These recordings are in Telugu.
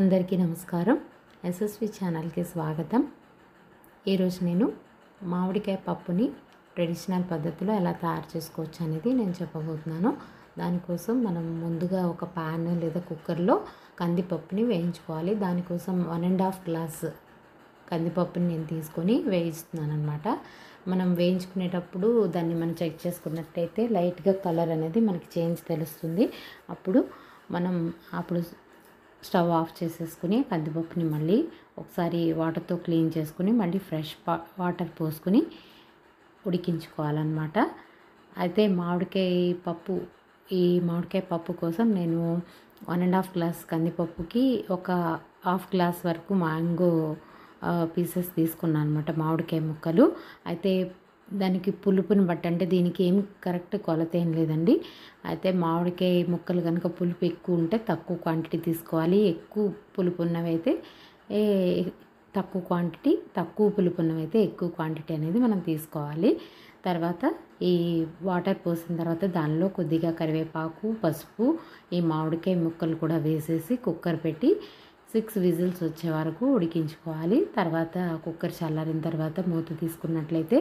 అందరికీ నమస్కారం ఎస్ఎస్వి ఛానల్కి స్వాగతం ఈరోజు నేను మామిడికాయ పప్పుని ట్రెడిషనల్ పద్ధతిలో ఎలా తయారు చేసుకోవచ్చు అనేది నేను చెప్పబోతున్నాను దానికోసం మనం ముందుగా ఒక ప్యాన్ లేదా కుక్కర్లో కందిపప్పుని వేయించుకోవాలి దానికోసం వన్ అండ్ హాఫ్ గ్లాస్ కందిపప్పుని నేను తీసుకొని వేయిస్తున్నాను అనమాట మనం వేయించుకునేటప్పుడు దాన్ని మనం చెక్ చేసుకున్నట్టయితే లైట్గా కలర్ అనేది మనకి చేంజ్ తెలుస్తుంది అప్పుడు మనం అప్పుడు స్టవ్ ఆఫ్ చేసేసుకుని కందిపప్పుని మళ్ళీ ఒకసారి వాటర్తో క్లీన్ చేసుకుని మళ్ళీ ఫ్రెష్ వాటర్ పోసుకుని ఉడికించుకోవాలన్నమాట అయితే మామిడికాయ పప్పు ఈ మామిడికాయ పప్పు కోసం నేను వన్ అండ్ హాఫ్ గ్లాస్ కందిపప్పుకి ఒక హాఫ్ గ్లాస్ వరకు మ్యాంగో పీసెస్ తీసుకున్నాను అనమాట మామిడికాయ ముక్కలు అయితే దానికి పులుపుని బట్టి అంటే దీనికి ఏమి కరెక్ట్ కొలత ఏం లేదండి అయితే మామిడికాయ ముక్కలు కనుక పులుపు ఎక్కువ ఉంటే తక్కువ క్వాంటిటీ తీసుకోవాలి ఎక్కువ పులుపు ఉన్నవైతే తక్కువ క్వాంటిటీ తక్కువ పులుపు ఉన్నవైతే ఎక్కువ క్వాంటిటీ అనేది మనం తీసుకోవాలి తర్వాత ఈ వాటర్ పోసిన తర్వాత దానిలో కొద్దిగా కరివేపాకు పసుపు ఈ మామిడికాయ ముక్కలు కూడా వేసేసి కుక్కర్ పెట్టి సిక్స్ విజిల్స్ వచ్చే వరకు ఉడికించుకోవాలి తర్వాత కుక్కర్ చల్లారిన తర్వాత మూత తీసుకున్నట్లయితే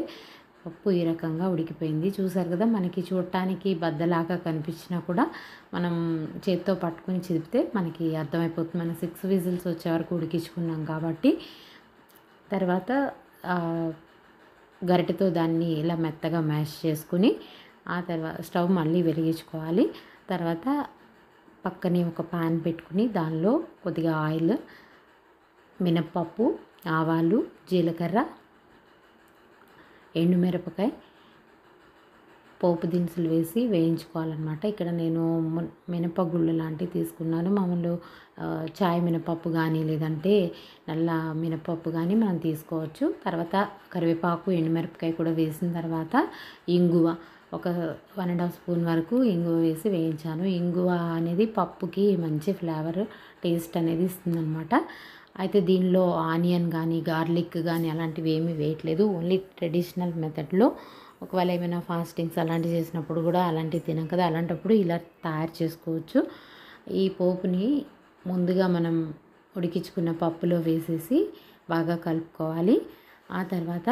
పప్పు ఈ రకంగా ఉడికిపోయింది చూసారు కదా మనకి చూడటానికి బద్దలాగా కనిపించినా కూడా మనం చేత్తో పట్టుకుని చిదిపితే మనకి అర్థమైపోతుంది మనం సిక్స్ విజిల్స్ వచ్చే వరకు ఉడికించుకున్నాం కాబట్టి తర్వాత గరిటెతో దాన్ని ఇలా మెత్తగా మ్యాష్ చేసుకుని ఆ తర్వాత స్టవ్ మళ్ళీ వెలిగించుకోవాలి తర్వాత పక్కనే ఒక పాన్ పెట్టుకుని దానిలో కొద్దిగా ఆయిల్ మినప్పప్పు ఆవాలు జీలకర్ర ఎండుమిరపకాయ పోపు దినుసులు వేసి వేయించుకోవాలన్నమాట ఇక్కడ నేను మినపగుళ్ళు లాంటివి తీసుకున్నాను మామూలు చాయ్ మినపప్పు కానీ లేదంటే నల్ల మినపప్పు కానీ మనం తీసుకోవచ్చు తర్వాత కరివేపాకు ఎండుమిరపకాయ కూడా వేసిన తర్వాత ఇంగువ ఒక వన్ అండ్ హాఫ్ స్పూన్ వరకు ఇంగువ వేసి వేయించాను ఇంగువ అనేది పప్పుకి మంచి ఫ్లేవర్ టేస్ట్ అనేది ఇస్తుందన్నమాట అయితే దీనిలో ఆనియన్ కానీ గార్లిక్ కానీ అలాంటివి ఏమీ వేయట్లేదు ఓన్లీ ట్రెడిషనల్ మెథడ్లో ఒకవేళ ఏమైనా ఫాస్టింగ్స్ అలాంటివి చేసినప్పుడు కూడా అలాంటివి తినం కదా అలాంటప్పుడు ఇలా తయారు చేసుకోవచ్చు ఈ పోపుని ముందుగా మనం ఉడికించుకున్న పప్పులో వేసేసి బాగా కలుపుకోవాలి ఆ తర్వాత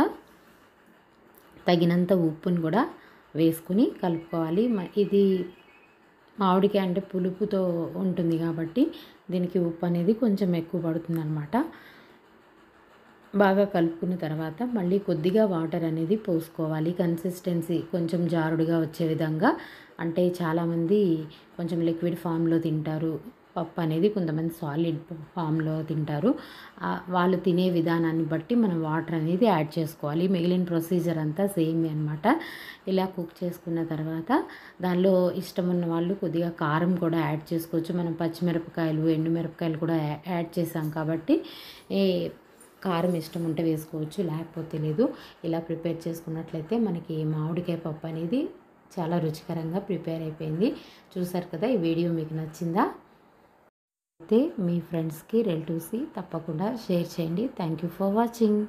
తగినంత ఉప్పును కూడా వేసుకుని కలుపుకోవాలి ఇది మామిడికాయ అంటే పులుపుతో ఉంటుంది కాబట్టి దీనికి ఉప్పు అనేది కొంచెం ఎక్కువ పడుతుంది అనమాట బాగా కలుపుకున్న తర్వాత మళ్ళీ కొద్దిగా వాటర్ అనేది పోసుకోవాలి కన్సిస్టెన్సీ కొంచెం జారుడుగా వచ్చే విధంగా అంటే చాలామంది కొంచెం లిక్విడ్ ఫామ్లో తింటారు పప్పు అనేది కొంతమంది సాలిడ్ ఫామ్లో తింటారు వాళ్ళు తినే విధానాన్ని బట్టి మనం వాటర్ అనేది యాడ్ చేసుకోవాలి మిగిలిన ప్రొసీజర్ అంతా సేమ్ అనమాట ఇలా కుక్ చేసుకున్న తర్వాత దానిలో ఇష్టం ఉన్న వాళ్ళు కొద్దిగా కారం కూడా యాడ్ చేసుకోవచ్చు మనం పచ్చిమిరపకాయలు ఎండుమిరపకాయలు కూడా యాడ్ చేసాం కాబట్టి కారం ఇష్టం ఉంటే వేసుకోవచ్చు లేకపోతే లేదు ఇలా ప్రిపేర్ చేసుకున్నట్లయితే మనకి మామిడికాయ పప్పు అనేది చాలా రుచికరంగా ప్రిపేర్ అయిపోయింది చూసారు కదా ఈ వీడియో మీకు నచ్చిందా అయితే మీ ఫ్రెండ్స్కి రిలేటివ్స్కి తప్పకుండా షేర్ చేయండి థ్యాంక్ యూ ఫర్ వాచింగ్